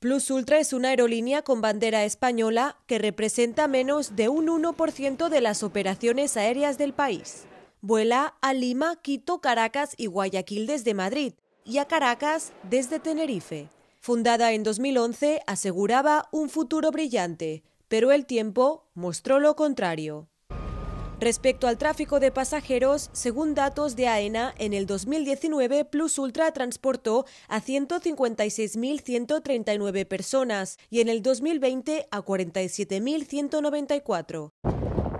Plus Ultra es una aerolínea con bandera española que representa menos de un 1% de las operaciones aéreas del país. Vuela a Lima, Quito, Caracas y Guayaquil desde Madrid y a Caracas desde Tenerife. Fundada en 2011, aseguraba un futuro brillante, pero el tiempo mostró lo contrario. Respecto al tráfico de pasajeros, según datos de AENA, en el 2019 Plus Ultra transportó a 156.139 personas y en el 2020 a 47.194.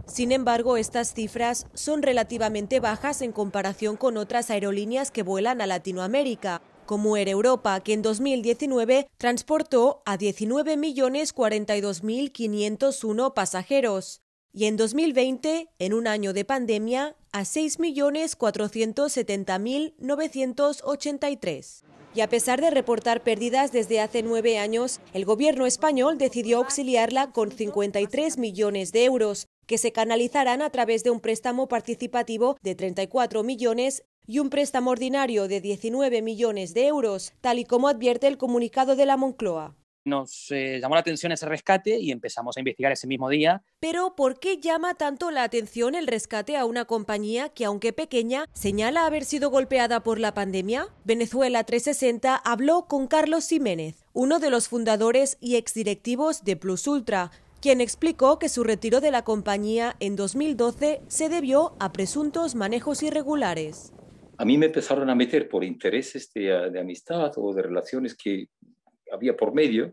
Sin embargo, estas cifras son relativamente bajas en comparación con otras aerolíneas que vuelan a Latinoamérica, como Air Europa, que en 2019 transportó a 19.042.501 pasajeros y en 2020, en un año de pandemia, a 6.470.983. Y a pesar de reportar pérdidas desde hace nueve años, el gobierno español decidió auxiliarla con 53 millones de euros, que se canalizarán a través de un préstamo participativo de 34 millones y un préstamo ordinario de 19 millones de euros, tal y como advierte el comunicado de la Moncloa nos eh, llamó la atención ese rescate y empezamos a investigar ese mismo día. Pero, ¿por qué llama tanto la atención el rescate a una compañía que, aunque pequeña, señala haber sido golpeada por la pandemia? Venezuela 360 habló con Carlos Jiménez, uno de los fundadores y exdirectivos de Plus Ultra quien explicó que su retiro de la compañía en 2012 se debió a presuntos manejos irregulares. A mí me empezaron a meter por intereses de amistad o de relaciones que había por medio,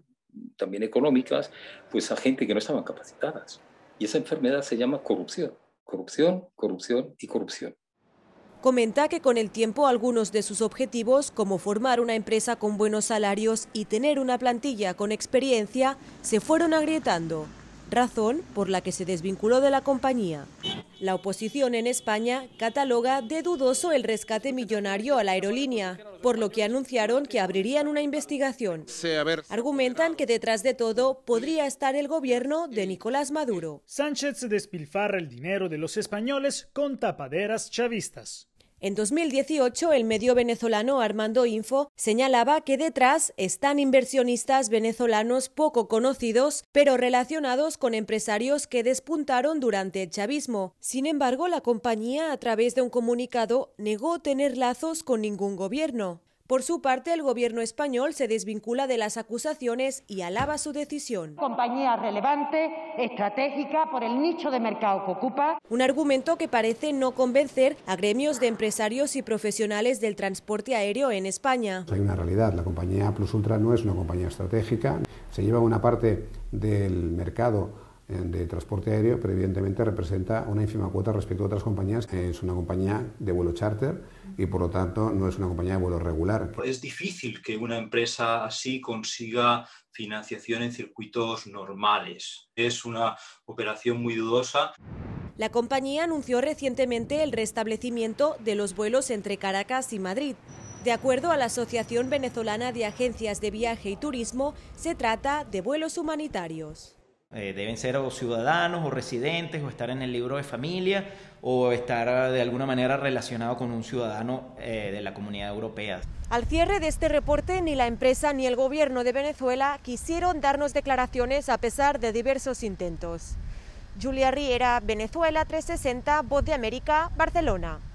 también económicas, pues a gente que no estaban capacitadas. Y esa enfermedad se llama corrupción, corrupción, corrupción y corrupción. Comenta que con el tiempo algunos de sus objetivos, como formar una empresa con buenos salarios y tener una plantilla con experiencia, se fueron agrietando, razón por la que se desvinculó de la compañía. La oposición en España cataloga de dudoso el rescate millonario a la aerolínea, por lo que anunciaron que abrirían una investigación. Argumentan que detrás de todo podría estar el gobierno de Nicolás Maduro. Sánchez despilfarra el dinero de los españoles con tapaderas chavistas. En 2018, el medio venezolano Armando Info señalaba que detrás están inversionistas venezolanos poco conocidos, pero relacionados con empresarios que despuntaron durante el chavismo. Sin embargo, la compañía, a través de un comunicado, negó tener lazos con ningún gobierno. Por su parte, el gobierno español se desvincula de las acusaciones y alaba su decisión. Compañía relevante, estratégica por el nicho de mercado que ocupa. Un argumento que parece no convencer a gremios de empresarios y profesionales del transporte aéreo en España. Pues hay una realidad, la compañía Plus Ultra no es una compañía estratégica, se lleva una parte del mercado eh, de transporte aéreo, pero evidentemente representa una ínfima cuota respecto a otras compañías. Es una compañía de vuelo charter y por lo tanto no es una compañía de vuelo regular. Es difícil que una empresa así consiga financiación en circuitos normales. Es una operación muy dudosa. La compañía anunció recientemente el restablecimiento de los vuelos entre Caracas y Madrid. De acuerdo a la Asociación Venezolana de Agencias de Viaje y Turismo, se trata de vuelos humanitarios. Eh, deben ser ciudadanos o residentes o estar en el libro de familia o estar de alguna manera relacionado con un ciudadano eh, de la comunidad europea. Al cierre de este reporte, ni la empresa ni el gobierno de Venezuela quisieron darnos declaraciones a pesar de diversos intentos. Julia Riera, Venezuela 360, Voz de América, Barcelona.